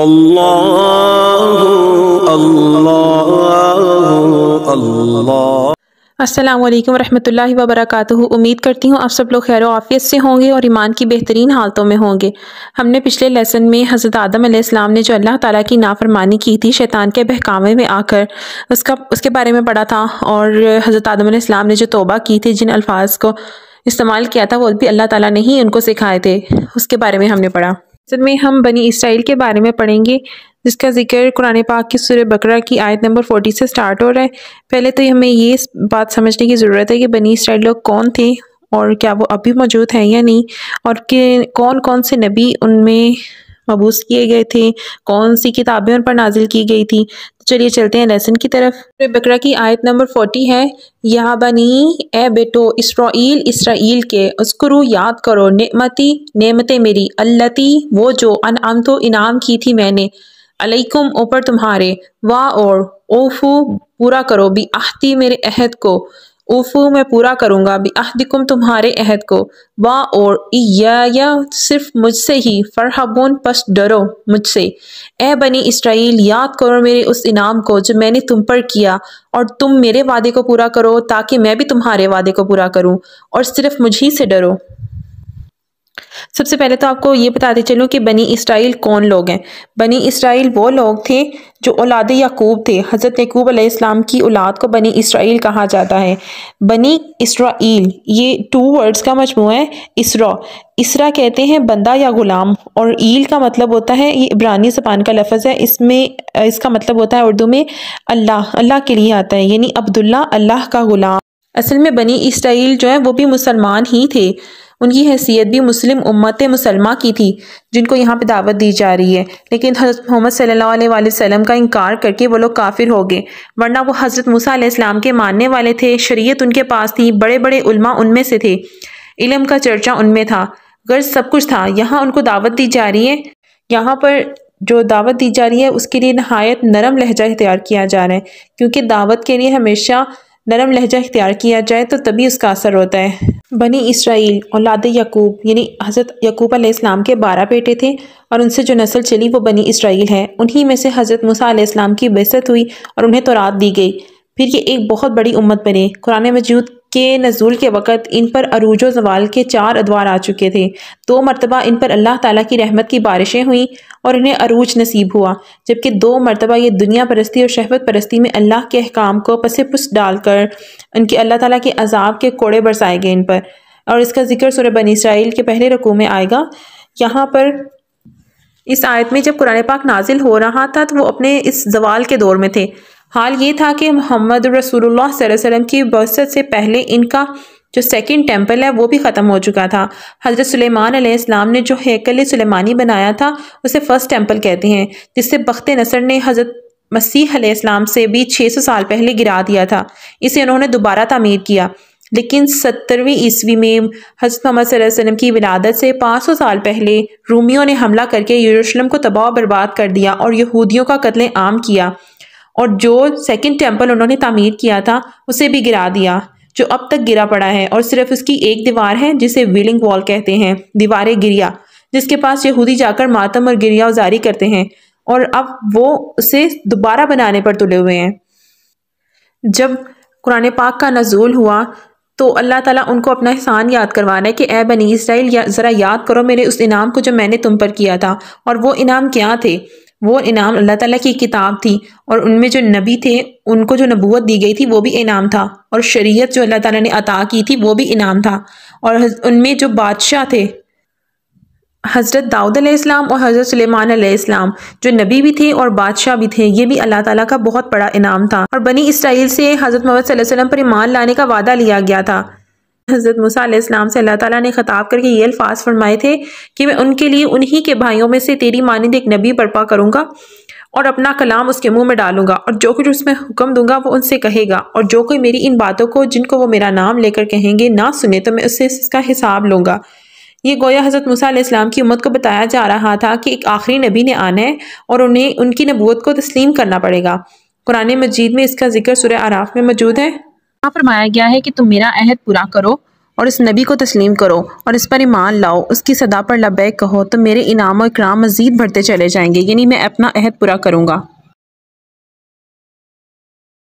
अल्लाह अल्लाह अल्लाह उम्मीद करती हूँ आप सब लोग खैर वाफियत से होंगे और ईमान की बेहतरीन हालतों में होंगे हमने पिछले लेसन में हज़रत आदम अलैहिस्सलाम ने जो अल्लाह ताली की नाफरमानी की थी शैतान के बहकावे में आकर उसका उसके बारे में पढ़ा था और हज़रत आदम अलैहिस्सलाम ने जो तोबा की थी जिन अल्फाज को इस्तेमाल किया था वो भी अल्लाह ताला ने ही उनको सिखाए थे उसके बारे में हमने पढ़ा असल में हम बनी इसराइल के बारे में पढ़ेंगे जिसका जिक्र कुरान पाक की सूर्य बकरा की आयत नंबर फोर्टी से स्टार्ट हो रहा है पहले तो हमें ये बात समझने की ज़रूरत है कि बनी इसराइल लोग कौन थे और क्या वो अभी मौजूद हैं या नहीं और कि कौन कौन से नबी उनमें मबूस किए गए थे कौन सी किताबें उन पर नाजिल की गई थी तो चलिए चलते हैं लेसन की तरफ बकरा की आयत नंबर फोर्टी है यह बनी ए बेटो इसराइल इसराइल के उसकरो याद करो नमती नेमतें मेरी अल्लती वो जो अन तो इनाम की थी मैंने अलैकुम ऊपर तुम्हारे वाह और ओफू पूरा करो बी आहती मेरे अहद को ओफू मैं पूरा करूँगा अहदिकुम तुम्हारे अहद को वाह और या, सिर्फ मुझसे ही फ़रहबून पस डरो मुझसे ए बनी इसराइल याद करो मेरे उस इनाम को जो मैंने तुम पर किया और तुम मेरे वादे को पूरा करो ताकि मैं भी तुम्हारे वादे को पूरा करूँ और सिर्फ मुझी से डरो सबसे पहले तो आपको ये बताते चलूँ कि बनी इसराइल कौन लोग हैं बनी इसराइल वो लोग थे जो औलाद याकूब थे हज़रत यकूब अलैहिस्सलाम की औलाद को बनी इसराइल कहा जाता है बनी इसराइल ये टू वर्ड्स का मजमू है इसरा इसरा कहते हैं बंदा या ग़ुलाम और ईल का मतलब होता है ये इब्रानी ज़बान का लफज है इसमें इसका मतलब होता है उर्दू में अल्लाह अल्लाह के लिए आता है यानी अब्दुल्ला अल्लाह का ग़ुलाम असल में बनी इसराइल जो है वो भी मुसलमान ही थे उनकी हैसियत भी मुस्लिम उम्मत मुसलमा की थी जिनको यहाँ पर दावत दी जा रही है लेकिन हज़रत मोहम्मद सल्ला वसम का इनकार करके वो लोग काफिर हो गए वरना वो हज़रत मूसीम के मानने वाले थे शरीय उनके पास थी बड़े बड़े उलमा उनमें से थे इलम का चर्चा उनमें था गर्ज सब कुछ था यहाँ उनको दावत दी जा रही है यहाँ पर जो दावत दी जा रही है उसके लिए नहायत नरम लहजा इख्तियार किया जा रहा है क्योंकि दावत के लिए हमेशा नरम लहजा इख्तियार किया जाए तो तभी उसका असर होता है बनी इसराइल औलाद यकूब यानी हज़रत यकूब आलाम के बारह बेटे थे और उनसे जो नस्ल चली वो बनी इसराइल है उन्हीं में से हज़रत मूसा आलाम की बेसत हुई और उन्हें तोरात दी गई फिर ये एक बहुत बड़ी उम्मत बने कुरान मजूद के नजूल के वक़्त इन पर अरूज जवाल के चार अदवार आ चुके थे दो मरतबा इन पर अल्लाह ताला की रहमत की बारिशें हुई और इन्हें अरूज नसीब हुआ जबकि दो मरतबा ये दुनिया परस्ती और शहवत परस्ती में अल्लाह के अहकाम को पसे पुस डालकर इनके अल्लाह ताला के अजाब के कोड़े बरसाए गए इन पर और इसका जिक्र सुर बन इसराइल के पहले रकू में आएगा यहाँ पर इस आयत में जब कुरान पाक नाजिल हो रहा था तो वो अपने इस जवाल के दौर में थे हाल ये था कि मोहम्मद रसूलुल्लाह वसल्लम की बसत से पहले इनका जो सेकंड टेंपल है वो भी ख़त्म हो चुका था हज़रत सुलेमान इस्लाम ने जो हैकल सुलेमानी बनाया था उसे फ़र्स्ट टेंपल कहते हैं जिससे बख्त नसर ने हज़रत मसीह इस्लाम से भी 600 साल पहले गिरा दिया था इसे उन्होंने दोबारा तमीर किया लेकिन सत्तरवीं ईस्वी में हजरत मोहम्मद वसल्लम की विलादत से सौ साल पहले रूमियों ने हमला करके यरूशलेम को तबाह बर्बाद कर दिया और यहूदियों का कत्ल आम किया और जो सेकंड टेम्पल उन्होंने तामीर किया था उसे भी गिरा दिया जो अब तक गिरा पड़ा है और सिर्फ उसकी एक दीवार है जिसे व्हीलिंग वॉल कहते हैं दीवार गिरिया जिसके पास यहूदी जाकर मातम और गिरिया उजारी करते हैं और अब वो उसे दोबारा बनाने पर तुले हुए हैं जब कुरान पाक का नजूल हुआ तो अल्लाह ताला उनको अपना एहसान याद करवाना है कि ए बनी इसराइल या ज़रा याद करो मेरे उस इनाम को जो मैंने तुम पर किया था और वो इनाम क्या थे वो इनाम अल्लाह ताला की किताब थी और उनमें जो नबी थे उनको जो नबूत दी गई थी वो भी इनाम था और शरीयत जो अल्लाह ताला ने अता की थी वो भी इनाम था और उनमें जो बादशाह थे हज़रत दाऊद इस्लाम और हज़रत सलेमान इस्लाम जो नबी भी थे और बादशाह भी थे ये भी अल्लाह ताला का बहुत बड़ा इनाम था और बनी इसराइल से हज़रत मोहम्मद वसल्लम पर ईमान लाने का वादा लिया गया था हज़रत मूसा से अल्लाह ताला ने ख़ताब करके ये अल्फाज फरमाए थे कि मैं उनके लिए उन्हीं के भाइयों में से तेरी मानंद एक नबी बर्पा करूँगा और अपना कलाम उसके मुंह में डालूंगा और जो कुछ उसमें हुक्म दूंगा वो उनसे कहेगा और जो कोई मेरी इन बातों को जिनको वो मेरा नाम लेकर कहेंगे ना सुने तो मैं उससे इसका हिसाब लूँगा ये गोया हज़रत मूसा इस्लाम की उम्मत को बताया जा रहा था कि एक आखिरी नबी ने आना है और उन्हें उनकी नबूत को तस्लीम करना पड़ेगा कुरान मजीद में इसका जिक्र सुर आराफ में मौजूद है फरमाया गया है कि तुम मेरा अहद पूरा करो और इस नबी को तस्लीम करो और इस पर ईमान लाओ उसकी सदा पर लबैक कहो तो मेरे इनाम और इकराम मज़ीद बढ़ते चले जाएंगे यानी मैं अपना अहद पूरा करूँगा